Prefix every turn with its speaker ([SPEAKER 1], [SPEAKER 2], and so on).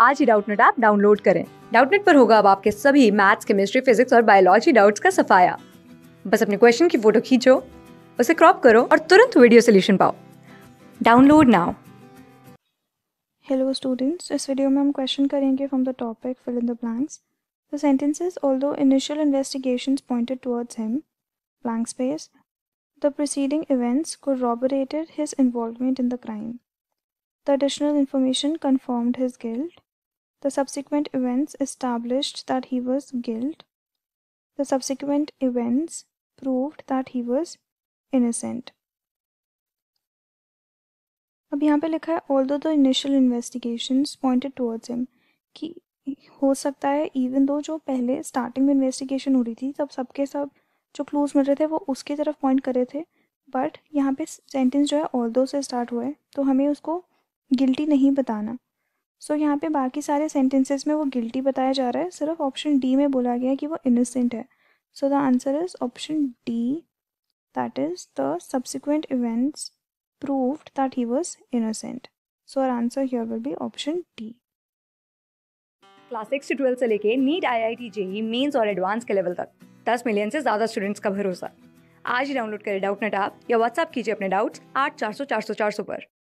[SPEAKER 1] आज ही Doubtnut app download करें डाउटनेट पर होगा अब आपके सभी मैथ्स केमिस्ट्री फिजिक्स और बायोलॉजी डाउट्स का सफाया बस अपने क्वेश्चन की फोटो खींचो उसे क्रॉप करो और तुरंत वीडियो सोल्यूशन पाओ डाउनलोड नाउ
[SPEAKER 2] हेलो स्टूडेंट्स इस वीडियो में हम क्वेश्चन करेंगे from the topic fill in the blanks the sentences although initial investigations pointed towards him blank space the proceeding events corroborated his involvement in the crime the additional information confirmed his guilt The subsequent events established that he was guilty. The subsequent events proved that he was innocent. अब यहाँ पे लिखा है although the initial investigation pointed towards him कि हो सकता है even though जो पहले स्टार्टिंग में इन्वेस्टिगेशन हो रही थी तब सबके सब जो क्लूज मिल रहे थे वो उसकी तरफ पॉइंट कर रहे थे बट यहाँ पे सेंटेंस जो है ऑल दो से स्टार्ट हुआ है तो हमें उसको गिल्टी नहीं बताना सो so, यहाँ पे बाकी सारे सेंटेंसेस में वो गिल्टी बताया जा रहा है सिर्फ ऑप्शन डी में बोला गया है कि वो इनोसेंट है so the answer is option D that is the subsequent events proved that he was innocent so our answer here will be option D
[SPEAKER 1] class six से ट्वेल्थ से लेके NEET I I T JEE mains और advance के level तक
[SPEAKER 3] दस million से ज़्यादा students का भरोसा आज ही डाउनलोड करें डाउट नेट आप या व्हाट्सअप कीजिए अपने डाउट्स आठ चार सौ चार सौ चार सौ पर